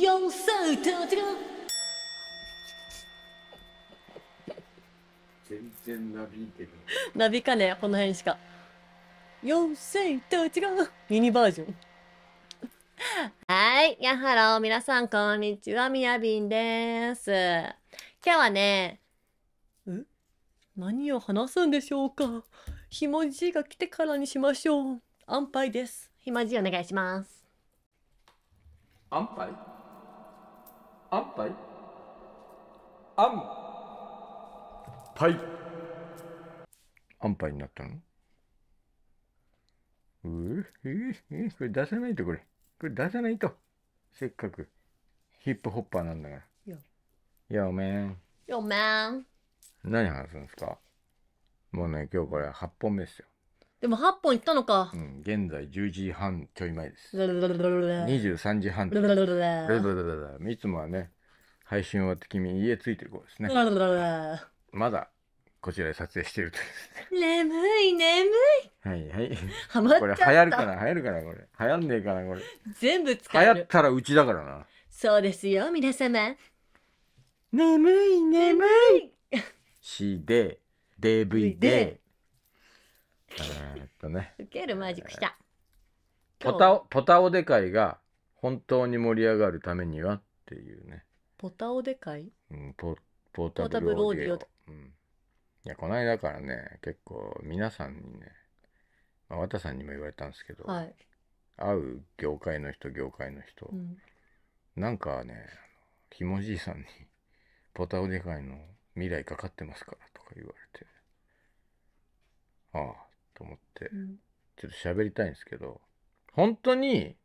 Jag s ä g 全然なびいてる。なびかねこの辺しか。妖精と違うミニバージョン。はい。やはろみ皆さん、こんにちは。みやびんです。今日はね、ん何を話すんでしょうかひもじいが来てからにしましょう。安牌です。ひもじいお願いします。安牌あんぱいあんぱいあんぱいになったのううえこれ出さないとこれこれ出さないとせっかくヒップホッパーなんだからよよめんよめん何話すんですかもうね今日これ8本目ですよでも8本いったのかう。ん、現在10時半ちょい前です。23時半。いつもはね、配信終わって君家ついてる子ですね。まだこちらで撮影してると眠い眠い。はいはい。っこれ流行るから、な流行るかなこれ。流行んねえかなこれ。全部使流行ったらうちだからな。そうですよ、皆様。眠い眠い。C で DVD でえっとね。受けるマジックした。ポタオ、ポタオデカイが本当に盛り上がるためにはっていうね。ポタオデカイうん、ポポータブルオーディオ。うん。いや、この間からね、結構皆さんにね、まあ、綿さんにも言われたんですけど、はい、会う業界の人、業界の人、うん、なんかね、ひもじいさんに、ポタオデカイの未来かかってますからとか言われて、ああ、と思って、うん、ちょっと喋りたいんですけど、本当に、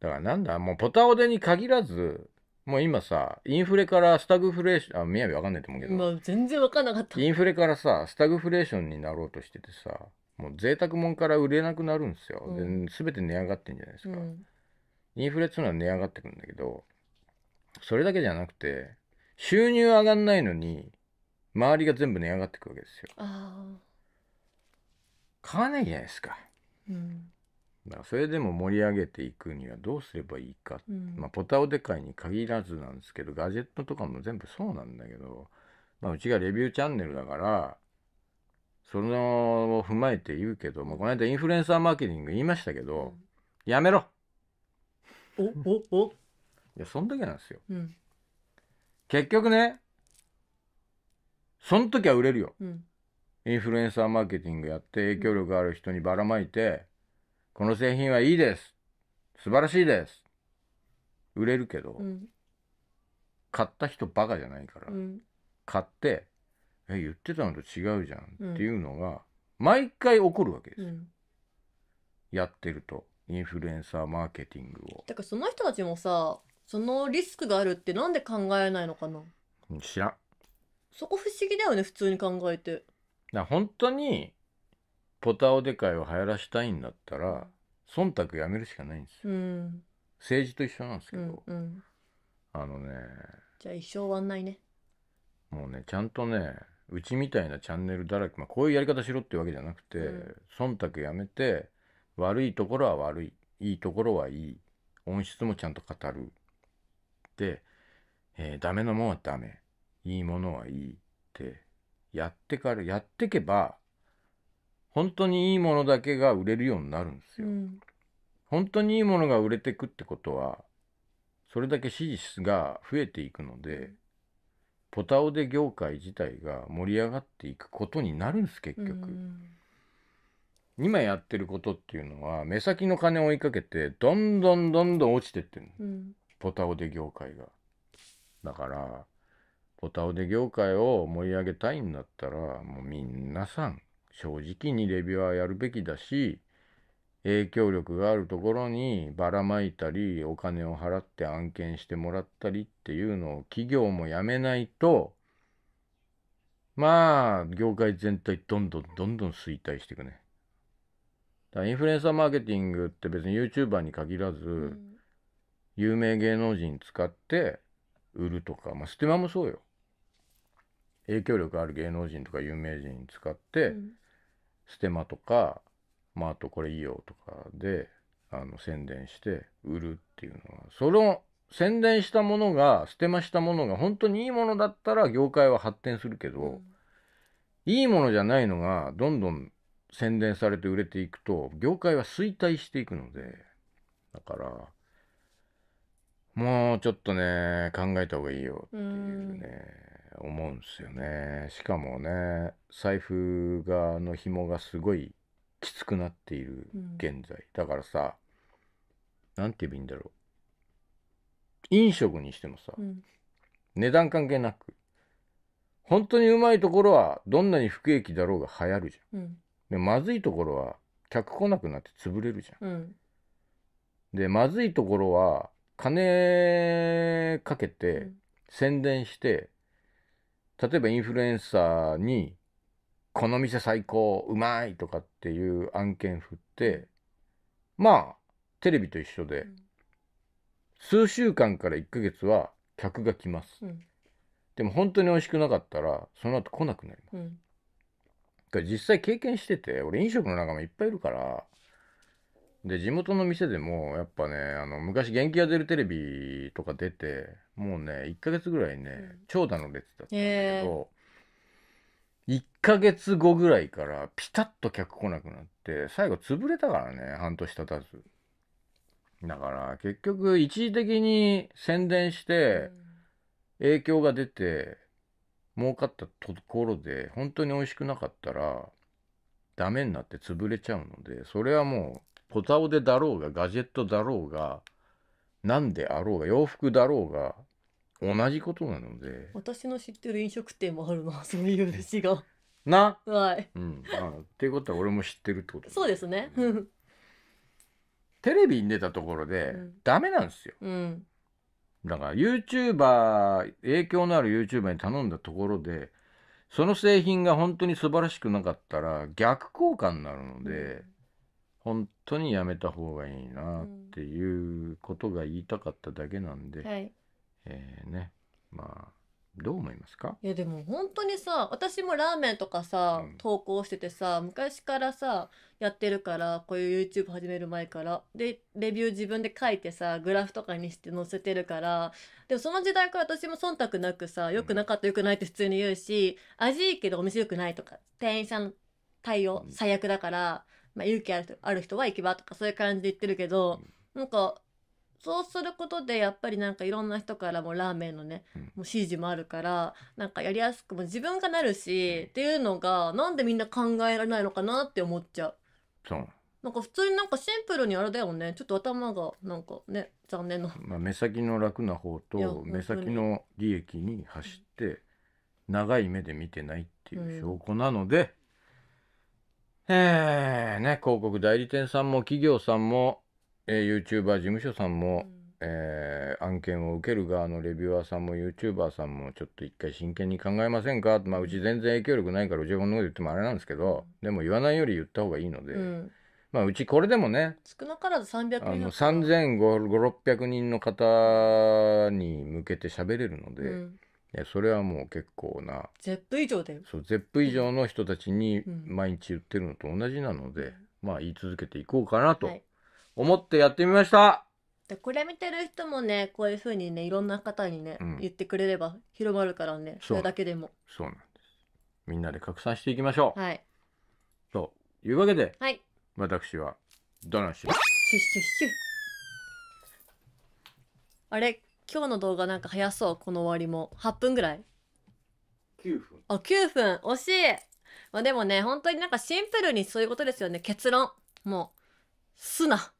だからなんだ、もうポタオデに限らず、もう今さ、インフレからスタグフレーション、あ、みやびわかんないと思うけど。もう全然わかんなかった。インフレからさ、スタグフレーションになろうとしててさ、もう贅沢もんから売れなくなるんですよ。うん、全て値上がってんじゃないですか。うん、インフレっつうのは値上がってくんだけど、それだけじゃなくて、収入上がんないのに、周りが全部値上がってくわけですよ。ああ買わないじゃないですか。うんだからそれでも盛り上げていくにはどうすればいいか、うん、まあ、ポタオデ会に限らずなんですけどガジェットとかも全部そうなんだけど、まあ、うちがレビューチャンネルだからそれを踏まえて言うけど、まあ、この間インフルエンサーマーケティング言いましたけど、うん、やめろおおおいやそんだけなんですよ、うん、結局ねそん時は売れるよ、インフルエンサーマーケティングやって影響力ある人にばらまいて、この製品はいいです素晴らしいです売れるけど、うん、買った人バカじゃないから、うん、買ってえ言ってたのと違うじゃんっていうのが、毎回起こるわけですよ、うん、やってるとインフルエンサーマーケティングをだからその人たちもさそのリスクがあるってなんで考えないのかな知らんそこ不思議だよね普通に考えてだ本当にポタオデ会を流行らしたいんだったら忖度やめるしかないんですよ、うん、政治と一緒なんですけど、うんうん、あのねじゃあ一生終わんないねもうねちゃんとねうちみたいなチャンネルだらけ、まあ、こういうやり方しろってわけじゃなくて、うん、忖度やめて悪いところは悪いいいところはいい音質もちゃんと語るで、えー、ダメなもんはダメいいものはいいってやってからやってけば本当にいいものだけが売れるようになるんですよ。うん、本当にいいものが売れてくってことはそれだけ支持が増えていくのでポタオで業界自体が盛り上がっていくことになるんです結局、うん。今やってることっていうのは目先の金を追いかけてどんどんどんどん落ちてってる、うん、ポタオで業界が。だからおたおで業界を盛り上げたいんだったら、もう皆さん、正直にレビューはやるべきだし、影響力があるところにばらまいたり、お金を払って案件してもらったりっていうのを企業もやめないと、まあ、業界全体どんどんどんどん衰退していくね。だからインフルエンサーマーケティングって別に YouTuber に限らず、うん、有名芸能人使って売るとか、まあ、ステマもそうよ。影響力ある芸能人とか有名人使って、うん、ステマとか、まあ、あとこれいいよとかであの宣伝して売るっていうのはその宣伝したものがステマしたものが本当にいいものだったら業界は発展するけど、うん、いいものじゃないのがどんどん宣伝されて売れていくと業界は衰退していくのでだからもうちょっとね考えた方がいいよっていうね。うん思うんですよね。しかもね、財布が、の紐がすごいきつくなっている現在。だからさ、何て言えばいいんだろう。飲食にしてもさ、うん、値段関係なく、本当にうまいところはどんなに不景気だろうが流行るじゃん。うん、でまずいところは客来なくなって潰れるじゃん。うん、でまずいところは金かけて宣伝して例えばインフルエンサーに、この店最高、うまいとかっていう案件振って、まあ、テレビと一緒で、うん、数週間から1ヶ月は客が来ます。うん、でも本当に美味しくなかったら、その後来なくなります。うん、実際経験してて、俺飲食の仲間いっぱいいるから、で、地元の店でも、やっぱね、あの、昔元気が出るテレビとか出て、もうね、1ヶ月ぐらいね、うん長蛇の列だったんだけど、1ヶ月後ぐらいからピタッと客来なくなって、最後潰れたからね、半年経たず。だから、結局、一時的に宣伝して、影響が出て儲かったところで本当に美味しくなかったらダメになって潰れちゃうのでそれはもうポタオでだろうが、ガジェットだろうが、何であろうが、洋服だろうが、同じことなので。私の知ってる飲食店もあるな、そういう違が。な。はい。うん。あっていうことは俺も知ってるってこと、ね、そうですね。テレビに出たところで、ダメなんですよ。うん、だから YouTuber、影響のある YouTuber に頼んだところで、その製品が本当に素晴らしくなかったら逆効果になるので、本当にやめた方がいいなっていうことが言いたかっただけなんで、はい。えーねまあどう思いますかいやでも本当にさ私もラーメンとかさ、投稿しててさ昔からさやってるからこういう YouTube 始める前からでレビュー自分で書いてさグラフとかにして載せてるからでもその時代から私も忖度なくさ良くなかった良くないって普通に言うし、味いいけどお店良くないとか店員さん対応最悪だからまあ、勇気ある人ある人は行けばとかそういう感じで言ってるけど、うん、なんかそうすることでやっぱりなんかいろんな人からもラーメンのね、うん、もう指示もあるからなんかやりやすくも自分がなるし、うん、っていうのがなんでみんな考えられないのかなって思っちゃう。そうなんか普通になんかシンプルにあれだよねちょっと頭がなんかね残念な、まあ、目先の楽な方と目先の利益に走って長い目で見てないっていう証拠なので、えー、ね、広告代理店さんも企業さんも、えー、YouTuber 事務所さんも、うん、えー、案件を受ける側のレビュアーさんも YouTuber さんもちょっと一回真剣に考えませんかまあうち全然影響力ないからうちはこんなこと言ってもあれなんですけど、うん、でも言わないより言った方がいいので、うん、まあうちこれでもね少なからず300人あの3 5 0 0 6 0 0人の方に向けて喋れるので、うん、ね、それはもう結構なゼップ以上でそうゼップ以上の人たちに毎日言ってるのと同じなので、うん、まあ言い続けていこうかなと思ってやってみました、はい、でこれ見てる人もねこういうふうにねいろんな方にね、うん、言ってくれれば広まるからねそれだけでもそうなんですみんなで拡散していきましょうはいというわけで、はい、私はどのシュシュシュシュあれ今日の動画なんか早そうこの終わりも8分ぐらい9分あ9分惜しいまあでもね本当になんかシンプルにそういうことですよね結論もう素な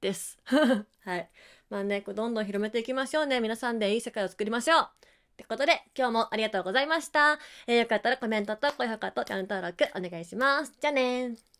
です はいまあねどんどん広めていきましょうね皆さんでいい世界を作りましょうってことで、今日もありがとうございました。えー、よかったらコメントと高評価とチャンネル登録お願いします。じゃあねー。